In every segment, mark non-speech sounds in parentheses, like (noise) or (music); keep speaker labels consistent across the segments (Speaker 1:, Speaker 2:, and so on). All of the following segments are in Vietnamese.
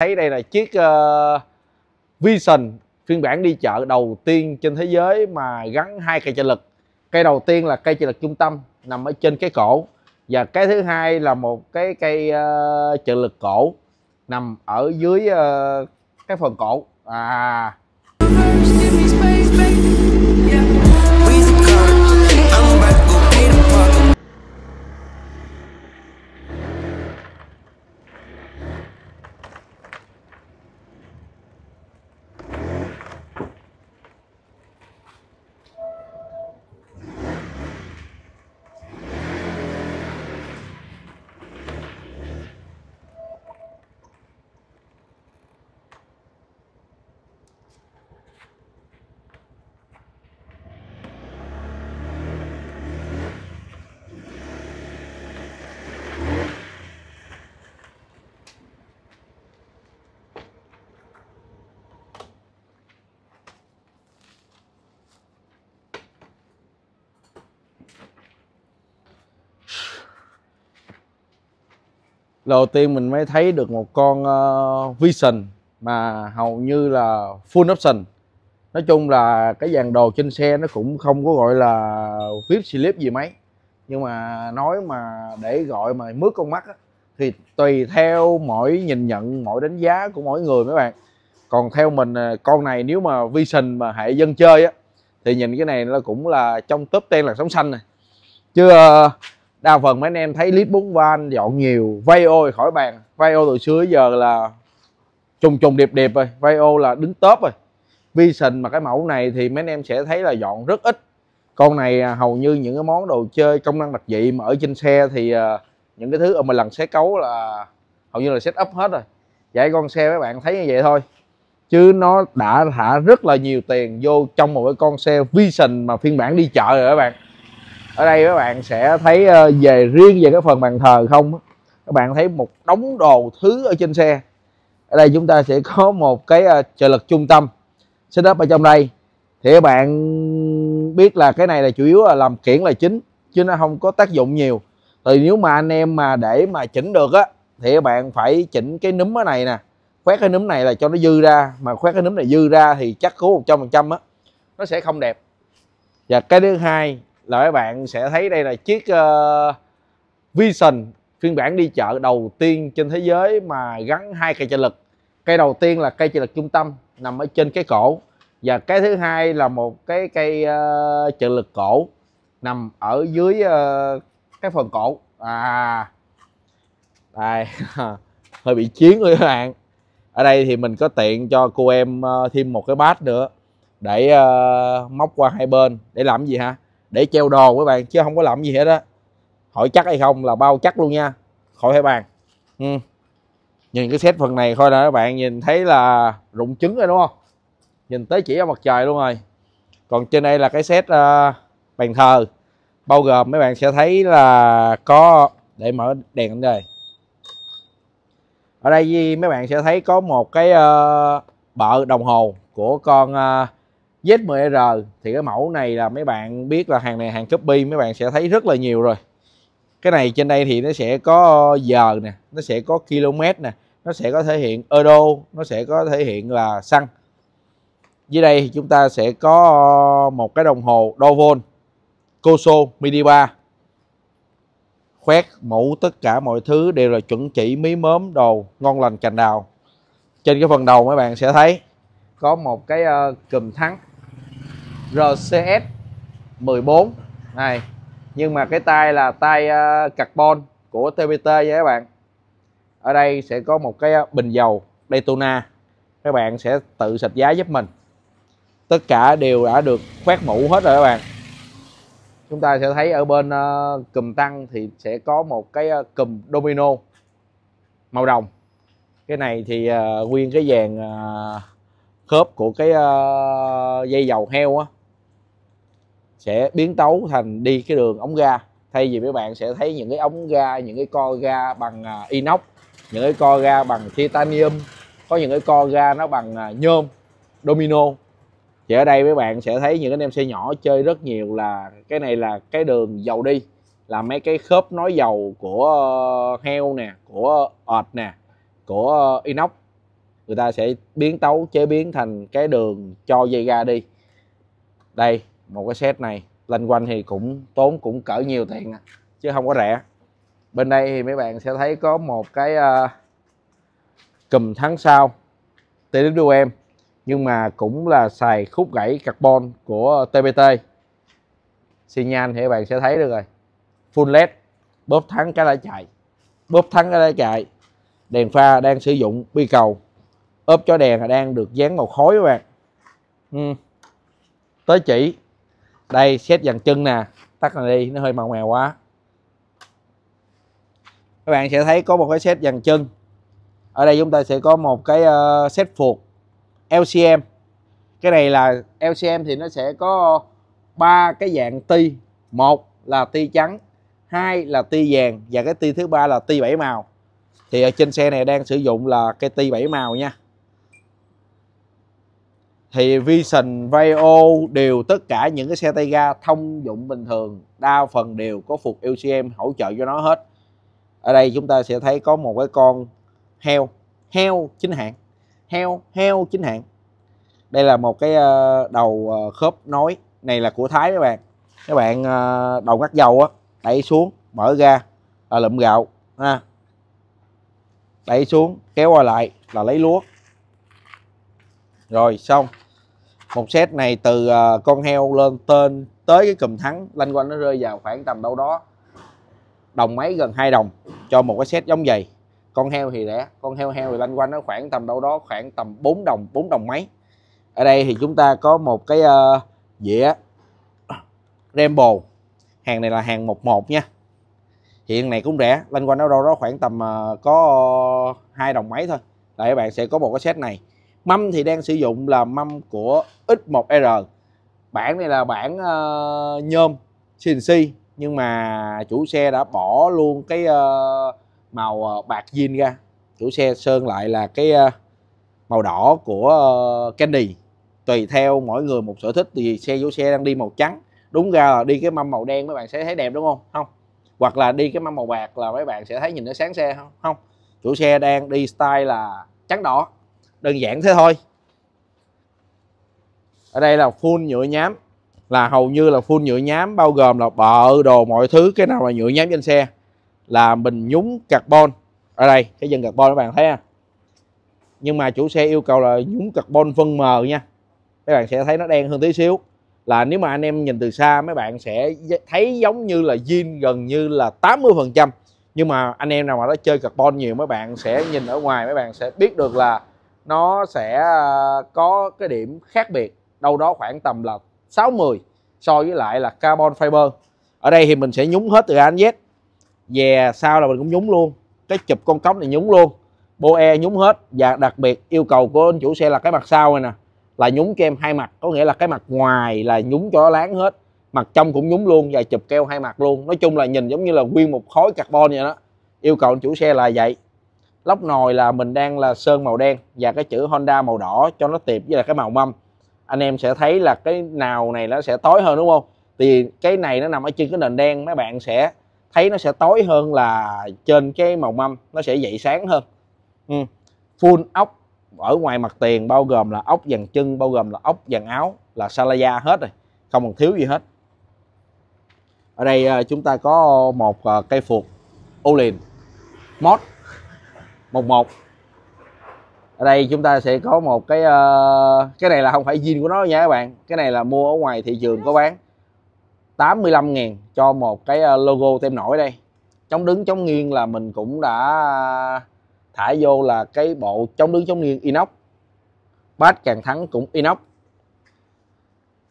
Speaker 1: thấy đây là chiếc uh, Vision phiên bản đi chợ đầu tiên trên thế giới mà gắn hai cây trợ lực cây đầu tiên là cây trợ lực trung tâm nằm ở trên cái cổ và cái thứ hai là một cái cây uh, ờ, trợ lực cổ nằm ở dưới uh, cái phần cổ à đầu tiên mình mới thấy được một con uh, Vision mà hầu như là full option nói chung là cái dàn đồ trên xe nó cũng không có gọi là VIP slip gì mấy nhưng mà nói mà để gọi mà mướt con mắt á, thì tùy theo mỗi nhìn nhận mỗi đánh giá của mỗi người mấy bạn còn theo mình ờ, con này nếu mà vision mà hệ dân chơi á thì nhìn cái này nó cũng là trong top ten là sống xanh này chứ uh, đa phần mấy anh em thấy lít bún van dọn nhiều vay ôi khỏi bàn vay ô từ xưa giờ là trùng trùng điệp điệp rồi vay ô là đứng top rồi vision mà cái mẫu này thì mấy anh em sẽ thấy là dọn rất ít con này à, hầu như những cái món đồ chơi công năng đặc dị mà ở trên xe thì à, những cái thứ mà lần xé cấu là hầu như là set up hết rồi vậy con xe các bạn thấy như vậy thôi chứ nó đã thả rất là nhiều tiền vô trong một cái con xe vision mà phiên bản đi chợ rồi các bạn ở đây các bạn sẽ thấy ờ, về riêng về cái phần bàn thờ không các bạn thấy một đống đồ thứ ở trên xe ở đây chúng ta sẽ (laughs) có một cái ờ, trợ lực trung tâm setup ở trong đây thì các bạn biết là cái này là chủ yếu là làm kiển là chính chứ nó không có tác dụng nhiều thì nếu mà anh em mà để mà chỉnh được á thì các bạn phải chỉnh cái núm ở này nè khoét cái núm này là cho nó dư ra mà khoét cái núm này dư ra thì chắc cố một trăm phần trăm á nó sẽ không đẹp và cái thứ hai là các bạn sẽ thấy đây là chiếc uh, Vision phiên bản đi chợ đầu tiên trên thế giới mà gắn hai cây trợ lực cây đầu tiên là cây trợ lực trung tâm nằm ở trên cái cổ và cái thứ hai là một cái cây uh, ờ, trợ lực cổ nằm ở dưới uh, cái phần cổ à đây (laughs) hơi bị chiến rồi các bạn ở đây thì mình có tiện cho cô em uh, thêm một cái bát nữa để uh, móc qua hai bên để làm gì ha để treo đồ với bạn chứ không có làm gì hết á hỏi chắc hay không là bao chắc luôn nha khỏi phải bàn ừ. nhìn cái set phần này thôi là các bạn nhìn thấy là rụng trứng rồi đúng không nhìn tới chỉ ở mặt trời luôn rồi còn trên đây là cái set uh, bàn thờ bao gồm mấy bạn sẽ thấy là có để mở đèn lên đây ở đây mấy bạn sẽ thấy có một cái uh, bợ đồng hồ của con uh, Z10R thì cái mẫu này là mấy bạn biết là hàng này hàng copy mấy bạn sẽ thấy rất là nhiều rồi cái này trên đây thì nó sẽ có giờ nè nó sẽ có km nè nó sẽ có thể hiện euro nó sẽ có thể hiện là xăng dưới đây thì chúng ta sẽ có ờ, một cái đồng hồ Dovon coso, Mini 3 khoét mũ tất cả mọi thứ đều là chuẩn chỉ mí mớm đồ ngon lành cành đào trên cái phần đầu mấy bạn sẽ thấy có một cái uh, ờ, cùm thắng RCS 14 này nhưng mà cái tay là tay ờ, carbon của TBT nha các bạn ở đây sẽ có một cái ờ, bình dầu Daytona các bạn sẽ tự sạch giá giúp mình tất cả đều đã được khoét mũ hết rồi các bạn chúng ta sẽ thấy ở bên ờ, cùm tăng thì sẽ có một cái cùm domino màu đồng cái này thì nguyên cái vàng khớp của cái dây dầu heo á sẽ biến tấu thành đi cái đường ống ga thay vì mấy bạn sẽ thấy những cái ống ga những cái co ga bằng à, inox những cái co ga bằng titanium có những cái co ga nó bằng à, nhôm domino thì ở đây mấy bạn sẽ thấy những anh em xe nhỏ chơi rất nhiều là cái này là cái đường dầu đi là mấy cái khớp nối dầu của ờ, heo nè của ọt nè của inox người ta sẽ biến tấu chế biến thành cái đường cho dây ga đi đây một cái set này lanh quanh thì cũng tốn cũng cỡ nhiều tiền à, chứ không có rẻ bên đây thì mấy bạn sẽ thấy có một cái uh, ờ, cùm tháng sau TWM nhưng mà cũng là xài khúc gãy carbon của TPT xi nhan thì các bạn sẽ thấy được rồi full led bóp thắng cái đã chạy bóp thắng cái đã chạy đèn pha đang sử dụng bi cầu ốp cho đèn đang được dán màu khối các bạn ừ. tới chỉ đây xét dàn chân nè tắt này đi nó hơi màu mèo quá các bạn sẽ thấy có một cái set dàn chân ở đây chúng ta sẽ có một cái set ờ, phuộc LCM cái này là LCM thì nó sẽ có ba cái dạng ti một là ti trắng hai là ti vàng và cái ti thứ ba là ti bảy màu thì ở trên xe này đang sử dụng là cái ti bảy màu nha thì Vision, Vio đều tất cả những cái xe tay ga thông dụng bình thường đa phần đều có phục LCM hỗ trợ cho nó hết ở đây chúng ta sẽ thấy có một cái con heo heo chính hãng heo heo chính hãng đây là một cái ờ, đầu ờ, khớp nối này là của Thái các bạn các bạn ờ, đầu ngắt dầu á đẩy xuống mở ra là lụm gạo ha đẩy xuống kéo qua lại là lấy lúa rồi xong một set này từ uh, con heo lên tên tới cái cùm thắng lanh quanh nó rơi vào khoảng tầm đâu đó đồng mấy gần hai đồng cho một cái set giống vậy con heo thì rẻ con heo heo thì lanh quanh nó khoảng tầm đâu đó khoảng tầm 4 đồng 4 đồng mấy ở đây thì chúng ta có một cái uh, dĩa Rambo hàng này là hàng 11 nha hiện này cũng rẻ lanh quanh nó đâu đó khoảng tầm uh, có hai đồng mấy thôi để các bạn sẽ có một cái set này mâm thì đang sử dụng là mâm của X1R bản này là bản uh, nhôm CNC nhưng mà chủ xe đã bỏ luôn cái uh, màu ờ, bạc zin ra chủ xe sơn lại là cái uh, màu đỏ của uh, Candy tùy theo mỗi người một sở thích thì xe chủ xe đang đi màu trắng đúng ra là đi cái mâm màu đen mấy bạn sẽ thấy đẹp đúng không không hoặc là đi cái mâm màu bạc là mấy bạn sẽ thấy nhìn nó sáng xe không không chủ xe đang đi style là trắng đỏ đơn giản thế thôi ở đây là full nhựa nhám là hầu như là full nhựa nhám bao gồm là bợ đồ mọi thứ cái nào là nhựa nhám trên xe là mình nhúng carbon ở đây cái dần carbon các bạn thấy à? nhưng mà chủ xe yêu cầu là nhúng carbon phân mờ nha các bạn sẽ thấy nó đen hơn tí xíu là nếu mà anh em nhìn từ xa mấy bạn sẽ thấy giống như là zin gần như là 80 phần trăm nhưng mà anh em nào mà đã chơi carbon nhiều mấy bạn sẽ nhìn ở ngoài mấy bạn sẽ biết được là nó sẽ à, có cái điểm khác biệt đâu đó khoảng tầm là 60 so với lại là carbon fiber ở đây thì mình sẽ nhúng hết từ A đến Z về sau là mình cũng nhúng luôn cái chụp con cống này nhúng luôn boe nhúng hết và đặc biệt yêu cầu của anh chủ xe là cái mặt sau này nè là nhúng kem hai mặt có nghĩa là cái mặt ngoài là nhúng cho nó láng hết mặt trong cũng nhúng luôn và chụp keo hai mặt luôn nói chung là nhìn giống như là nguyên một khối carbon vậy đó yêu cầu anh chủ xe là vậy lốc nồi là mình đang là sơn màu đen và cái chữ Honda màu đỏ cho nó tiệp với là cái màu mâm anh em sẽ thấy là cái nào này nó sẽ tối hơn đúng không thì cái này nó nằm ở trên cái nền đen mấy bạn sẽ thấy nó sẽ tối hơn là trên cái màu mâm nó sẽ dậy sáng hơn ừ. full ốc ở ngoài mặt tiền bao gồm là ốc dàn chân bao gồm là ốc dàn áo là salaya hết rồi không còn thiếu gì hết ở đây à, chúng ta có một à, cây phuộc ô liền mod 11 ở đây chúng ta sẽ có một cái uh, cái này là không phải zin của nó nha các bạn cái này là mua ở ngoài thị trường có bán 85 ngàn cho một cái ờ, logo tem nổi đây chống đứng chống nghiêng là mình cũng đã thả vô là cái bộ chống đứng chống nghiêng inox bát càng thắng cũng inox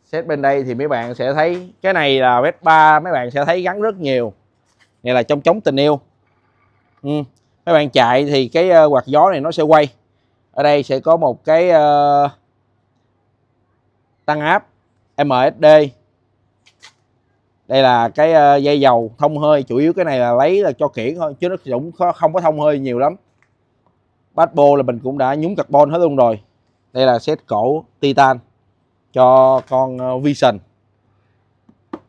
Speaker 1: xét bên đây thì mấy bạn sẽ thấy cái này là vết 3 mấy bạn sẽ thấy gắn rất nhiều này là trong chống tình yêu ừ các bạn chạy thì cái ờ, quạt gió này nó sẽ quay ở đây sẽ có một cái ờ, tăng áp MSD đây là cái ờ, dây dầu thông hơi chủ yếu cái này là lấy là cho kiển thôi chứ nó cũng không có thông hơi nhiều lắm bát bô là mình cũng đã nhúng carbon hết luôn rồi đây là set cổ titan cho con Vision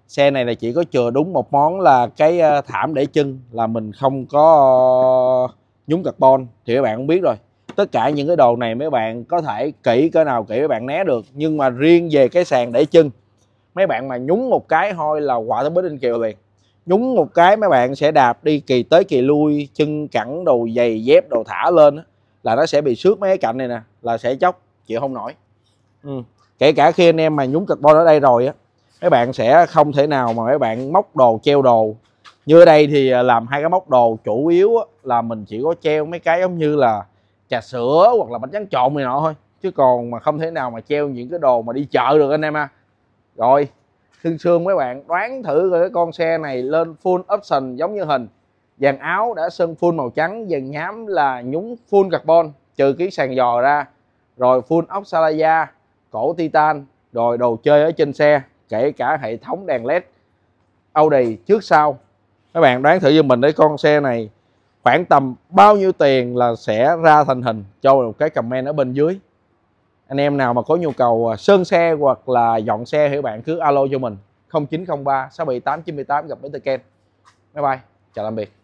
Speaker 1: xe này là chỉ có chừa đúng một món là cái ờ, thảm để chân là mình không có nhúng carbon thì các bạn cũng biết rồi tất cả những cái đồ này mấy bạn có thể kỹ cỡ nào kỹ mấy bạn né được nhưng mà riêng về cái sàn để chân mấy bạn mà nhúng một cái thôi là quả tới bến ninh kiều liền nhúng một cái mấy bạn sẽ đạp đi kỳ tới kỳ lui chân cẳng đồ giày dép đồ thả lên là nó sẽ bị xước mấy cái cạnh này nè là sẽ chóc chịu không nổi ừ. kể cả khi anh em mà nhúng carbon ở đây rồi á mấy bạn sẽ không thể nào mà mấy bạn móc đồ treo đồ như ở đây thì à, làm hai cái móc đồ chủ yếu là mình chỉ có treo mấy cái giống như là trà sữa hoặc là bánh tráng trộn này nọ thôi chứ còn mà không thể nào mà treo những cái đồ mà đi chợ được anh em à rồi thương xương mấy bạn đoán thử cái con xe này lên full option giống như hình dàn áo đã sơn full màu trắng dàn nhám là nhúng full carbon trừ ký sàn giò ra rồi full ốc salaya cổ titan rồi đồ chơi ở trên xe kể cả hệ thống đèn led Audi trước sau các bạn đoán thử cho mình để con xe này khoảng tầm bao nhiêu tiền là sẽ ra thành hình cho một cái comment ở bên dưới anh em nào mà có nhu cầu à, sơn xe hoặc là dọn xe thì các bạn cứ alo cho mình 0903 678 98 gặp Mr. Ken bye bye chào tạm biệt